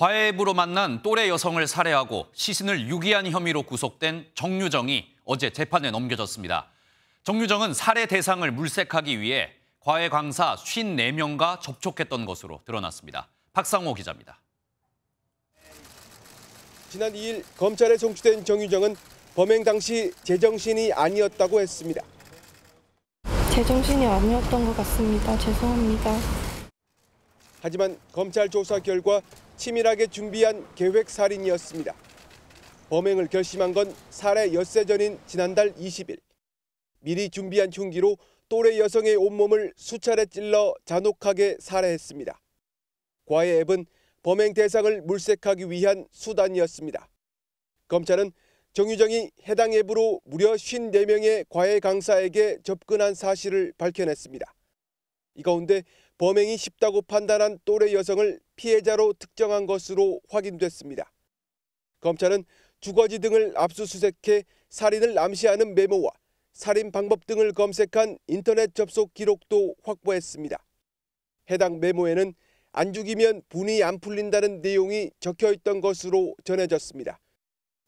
화해부로 만난 또래 여성을 살해하고 시신을 유기한 혐의로 구속된 정유정이 어제 재판에 넘겨졌습니다. 정유정은 살해 대상을 물색하기 위해 과외 강사 54명과 접촉했던 것으로 드러났습니다. 박상호 기자입니다. 지난 2일 검찰에 송치된 정유정은 범행 당시 제정신이 아니었다고 했습니다. 제정신이 아니었던 것 같습니다. 죄송합니다. 하지만 검찰 조사 결과 치밀하게 준비한 계획 살인이었습니다. 범행을 결심한 건 살해 엿새 전인 지난달 20일. 미리 준비한 흉기로 또래 여성의 온몸을 수차례 찔러 잔혹하게 살해했습니다. 과외 앱은 범행 대상을 물색하기 위한 수단이었습니다. 검찰은 정유정이 해당 앱으로 무려 54명의 과외 강사에게 접근한 사실을 밝혀냈습니다. 이 가운데 범행이 쉽다고 판단한 또래 여성을 피해자로 특정한 것으로 확인됐습니다. 검찰은 주거지 등을 압수수색해 살인을 암시하는 메모와 살인 방법 등을 검색한 인터넷 접속 기록도 확보했습니다. 해당 메모에는 안 죽이면 분이 안 풀린다는 내용이 적혀 있던 것으로 전해졌습니다.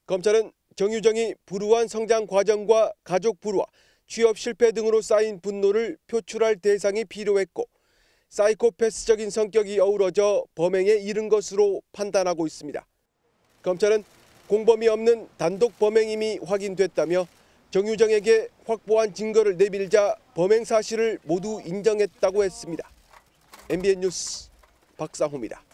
검찰은 정유정이 불우한 성장 과정과 가족 불우와 취업 실패 등으로 쌓인 분노를 표출할 대상이 필요했고 사이코패스적인 성격이 어우러져 범행에 이른 것으로 판단하고 있습니다. 검찰은 공범이 없는 단독 범행임이 확인됐다며 정유정에게 확보한 증거를 내밀자 범행 사실을 모두 인정했다고 했습니다. MBN 뉴스 박상호입니다.